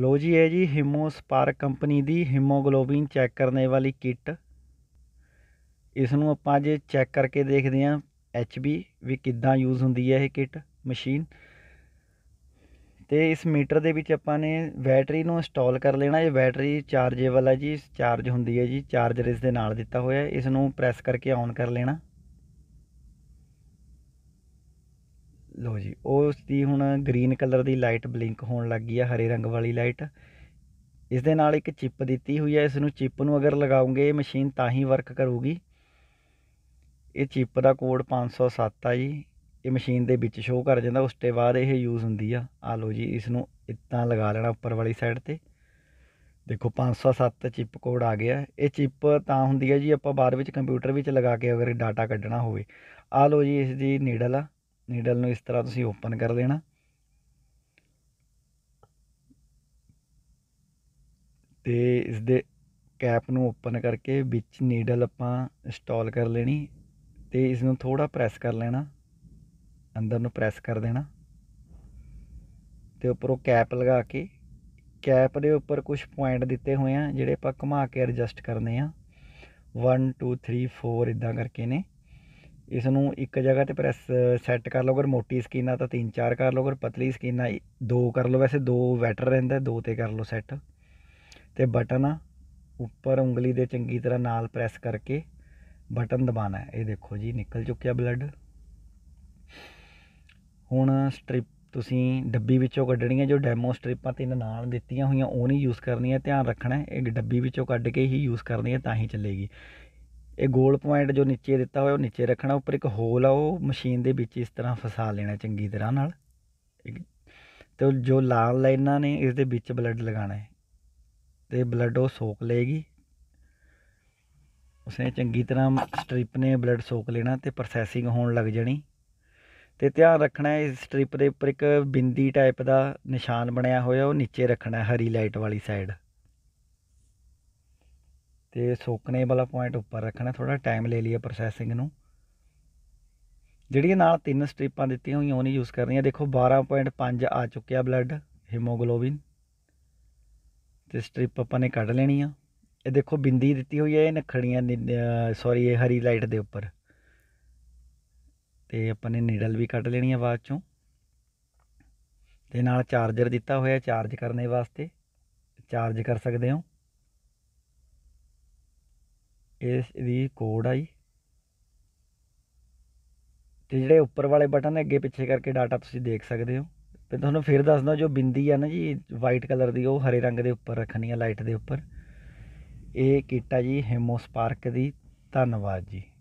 ਲੋ ਜੀ ਇਹ ਜੀ ਹਿਮੋਸਪਾਰਕ ਕੰਪਨੀ ਦੀ ਹਿਮੋਗਲੋਬਿਨ ਚੈੱਕ ਕਰਨੇ ਵਾਲੀ ਕਿੱਟ ਇਸ ਨੂੰ ਆਪਾਂ ਅੱਜ ਚੈੱਕ ਕਰਕੇ ਦੇਖਦੇ ਹਾਂ ਐਚਬੀ ਵੀ ਕਿੱਦਾਂ ਯੂਜ਼ ਹੁੰਦੀ ਹੈ ਇਹ ਕਿੱਟ ਮਸ਼ੀਨ ਤੇ ਇਸ ਮੀਟਰ ਦੇ ਵਿੱਚ ਆਪਾਂ ਨੇ ਬੈਟਰੀ ਨੂੰ ਇੰਸਟਾਲ ਕਰ ਲੈਣਾ ਇਹ ਬੈਟਰੀ ਚਾਰਜੇਬਲ ਹੈ ਜੀ ਚਾਰਜ ਹੁੰਦੀ ਹੈ ਜੀ ਚਾਰਜਰ ਇਸ ਦੇ ਨਾਲ ਦਿੱਤਾ ਹੋਇਆ ਇਸ ਨੂੰ ਪ੍ਰੈਸ ਕਰਕੇ ਆਨ ਕਰ ਲੈਣਾ ਲਓ ਜੀ ਉਸ ਦੀ ਹੁਣ ਗ੍ਰੀਨ ਕਲਰ ਦੀ ਲਾਈਟ ਬਲਿੰਕ ਹੋਣ ਲੱਗ ਗਈ ਆ ਹਰੇ ਰੰਗ ਵਾਲੀ ਲਾਈਟ ਇਸ ਦੇ ਨਾਲ ਇੱਕ ਚਿਪ ਦਿੱਤੀ ਹੋਈ ਆ ਇਸ ਨੂੰ ਚਿਪ ਨੂੰ ਅਗਰ ਲਗਾਉਂਗੇ ਇਹ ਮਸ਼ੀਨ ਤਾਂ ਹੀ ਵਰਕ ਕਰੂਗੀ ਇਹ ਚਿਪ ਦਾ ਕੋਡ 507 ਆ ਜੀ ਇਹ ਮਸ਼ੀਨ ਦੇ ਵਿੱਚ ਸ਼ੋਅ ਕਰ ਜਾਂਦਾ ਉਸ ਤੋਂ ਬਾਅਦ ਇਹ ਯੂਜ਼ ਹੁੰਦੀ ਆ ਆ ਲਓ ਜੀ ਇਸ ਨੂੰ ਇਦਾਂ ਲਗਾ ਲੈਣਾ ਉੱਪਰ ਵਾਲੀ ਸਾਈਡ ਤੇ ਦੇਖੋ 507 ਚਿਪ ਕੋਡ ਆ ਗਿਆ ਇਹ ਚਿਪ ਤਾਂ ਹੁੰਦੀ ਆ ਜੀ ਆਪਾਂ ਬਾਅਦ ਵਿੱਚ ਕੰਪਿਊਟਰ ਵਿੱਚ ਲਗਾ ਕੇ ਅਗਰ ਡਾਟਾ ਕੱਢਣਾ ਹੋਵੇ ਆ ਲਓ ਜੀ ਇਸ ਦੀ ਨੀਡਲ ਆ ਨੀਡਲ ਨੂੰ ਇਸ ਤਰ੍ਹਾਂ ਤੁਸੀਂ ਓਪਨ ਕਰ ਦੇਣਾ ਤੇ ਇਸ ਦੇ ਕੈਪ ਨੂੰ ਓਪਨ ਕਰਕੇ ਵਿੱਚ ਨੀਡਲ ਆਪਾਂ ਇੰਸਟਾਲ ਕਰ ਲੈਣੀ ਤੇ ਇਸ ਨੂੰ ਥੋੜਾ ਪ੍ਰੈਸ ਕਰ ਲੈਣਾ ਅੰਦਰ ਨੂੰ ਪ੍ਰੈਸ ਕਰ ਦੇਣਾ ਤੇ ਉੱਪਰੋਂ ਕੈਪ ਲਗਾ ਕੇ ਕੈਪ ਦੇ ਉੱਪਰ ਕੁਝ ਪੁਆਇੰਟ ਦਿੱਤੇ ਹੋਏ ਆ ਜਿਹੜੇ ਆਪਾਂ ਘੁਮਾ ਕੇ ਐਡਜਸਟ ਕਰਨੇ ਆ 1 2 3 4 ਇਦਾਂ ਕਰਕੇ ਨੇ ਇਸ ਨੂੰ ਇੱਕ ਜਗ੍ਹਾ ਤੇ ਪ੍ਰੈਸ ਸੈੱਟ ਕਰ ਲਓ ਅਗਰ ਮੋਟੀ ਸਕਿਨ ਆ ਤਾਂ 3-4 ਕਰ ਲਓ ਅਗਰ ਪਤਲੀ ਸਕਿਨ ਆ 2 ਕਰ ਲਓ ਵੈਸੇ 2 ਬੈਟਰ ਰਹਿੰਦਾ 2 ਤੇ ਕਰ ਲਓ ਸੈੱਟ ਤੇ ਬਟਨ ਆ ਉੱਪਰ ਉਂਗਲੀ ਦੇ ਚੰਗੀ ਤਰ੍ਹਾਂ ਨਾਲ ਪ੍ਰੈਸ ਕਰਕੇ ਬਟਨ ਦਬਾਣਾ ਹੈ ਇਹ ਦੇਖੋ ਜੀ ਨਿਕਲ ਚੁੱਕਿਆ ਬਲੱਡ ਹੁਣ ਸਟ੍ਰਿਪ ਤੁਸੀਂ ਡੱਬੀ ਵਿੱਚੋਂ ਕੱਢਣੀ ਹੈ ਜੋ ਡੈਮੋ ਸਟ੍ਰਿਪਾਂ ਤਿੰਨ ਨਾਲ ਦਿੱਤੀਆਂ ਹੋਈਆਂ ਉਹ ਨਹੀਂ ਯੂਜ਼ ਕਰਨੀ ਹੈ ਧਿਆਨ ਰੱਖਣਾ ਹੈ ਇਹ ਡੱਬੀ ਵਿੱਚੋਂ ਕੱਢ ਕੇ ਹੀ ਯੂਜ਼ ਕਰਨੀ ਹੈ ਤਾਂ ਹੀ ਚੱਲੇਗੀ ਇਹ ਗੋਲ ਪੁਆਇੰਟ ਜੋ ਨੀਚੇ ਦਿੱਤਾ ਹੋਇਆ ਉਹ ਨੀਚੇ ਰੱਖਣਾ ਉੱਪਰ ਇੱਕ ਹੋਲ ਆ ਉਹ ਮਸ਼ੀਨ ਦੇ ਵਿੱਚ ਇਸ ਤਰ੍ਹਾਂ ਫਸਾ ਲੈਣਾ ਚੰਗੀ ਤਰ੍ਹਾਂ ਨਾਲ ਤੇ ਜੋ ਲਾਲ ਲਾਈਨਾਂ ਨੇ ਇਸ ਦੇ ਵਿੱਚ ਬਲੱਡ ਲਗਾਣਾ ਹੈ ਤੇ ਬਲੱਡ ਉਹ ਸੋਕ ਲਏਗੀ ਉਸਨੇ ਚੰਗੀ ਤਰ੍ਹਾਂ ਸਟ੍ਰਿਪ ਨੇ ਬਲੱਡ ਸੋਕ ਲੈਣਾ ਤੇ ਪ੍ਰੋਸੈਸਿੰਗ ਹੋਣ ਲੱਗ ਜਣੀ ਤੇ ਧਿਆਨ ਰੱਖਣਾ ਇਸ ਸਟ੍ਰਿਪ ਦੇ ਉੱਪਰ ਇੱਕ ਬਿੰਦੀ ਟਾਈਪ ਦਾ ਨਿਸ਼ਾਨ ਬਣਿਆ ਹੋਇਆ ਉਹ ਨੀਚੇ ਰੱਖਣਾ ਹਰੀ ਲਾਈਟ ਵਾਲੀ ਸਾਈਡ ਤੇ ਸੋਕਣੇ ਵਾਲਾ ਪੁਆਇੰਟ ਉੱਪਰ ਰੱਖਣਾ ਥੋੜਾ ਟਾਈਮ ਲੈ ਲਈਏ ਪ੍ਰੋਸੈਸਿੰਗ ਨੂੰ ਜਿਹੜੀਆਂ ਨਾਲ ਤਿੰਨ ਸਟ੍ਰਿਪਾਂ ਦਿੱਤੀਆਂ ਹੋਈਆਂ ਉਹ ਨਹੀਂ ਯੂਜ਼ ਕਰਨੀਆਂ ਦੇਖੋ 12.5 ਆ ਚੁੱਕਿਆ ਬਲੱਡ ਹੀਮੋਗਲੋਬਿਨ ਤੇ ਸਟ੍ਰਿਪ ਆਪਾਂ ਨੇ ਕੱਢ ਲੈਣੀ ਆ ਇਹ ਦੇਖੋ ਬਿੰਦੀ ਦਿੱਤੀ ਹੋਈ ਹੈ ਇਹ ਨਖੜੀਆਂ ਸੌਰੀ ਇਹ ਹਰੀ ਲਾਈਟ ਦੇ ਉੱਪਰ ਤੇ ਆਪਾਂ ਨੇ ਨੀਡਲ ਵੀ ਕੱਢ ਲੈਣੀ ਆ ਬਾਅਦ ਚੋਂ ਤੇ ਨਾਲ ਚਾਰਜਰ ਦਿੱਤਾ ਹੋਇਆ ਚਾਰਜ ਕਰਨੇ ਵਾਸਤੇ ਚਾਰਜ ਕਰ ਸਕਦੇ ਹੋ ਇਸ ਦੀ ਕੋਡ ਆਈ ਤੇ ਜਿਹੜੇ ਉੱਪਰ ਵਾਲੇ ਬਟਨ ਨੇ ਅੱਗੇ ਪਿੱਛੇ ਕਰਕੇ ਡਾਟਾ ਤੁਸੀਂ ਦੇਖ ਸਕਦੇ ਹੋ ਤੇ ਤੁਹਾਨੂੰ ਫਿਰ ਦੱਸਦਾ ਜੋ ਬਿੰਦੀ ਆ ਨਾ ਜੀ ਵਾਈਟ ਕਲਰ ਦੀ ਉਹ ਹਰੇ ਰੰਗ ਦੇ ਉੱਪਰ ਰੱਖਣੀ ਆ ਲਾਈਟ ਦੇ ਉੱਪਰ ਇਹ ਕੀਟਾ ਜੀ ਹੈਮੋਸਪਾਰਕ ਦੀ ਧੰਨਵਾਦ ਜੀ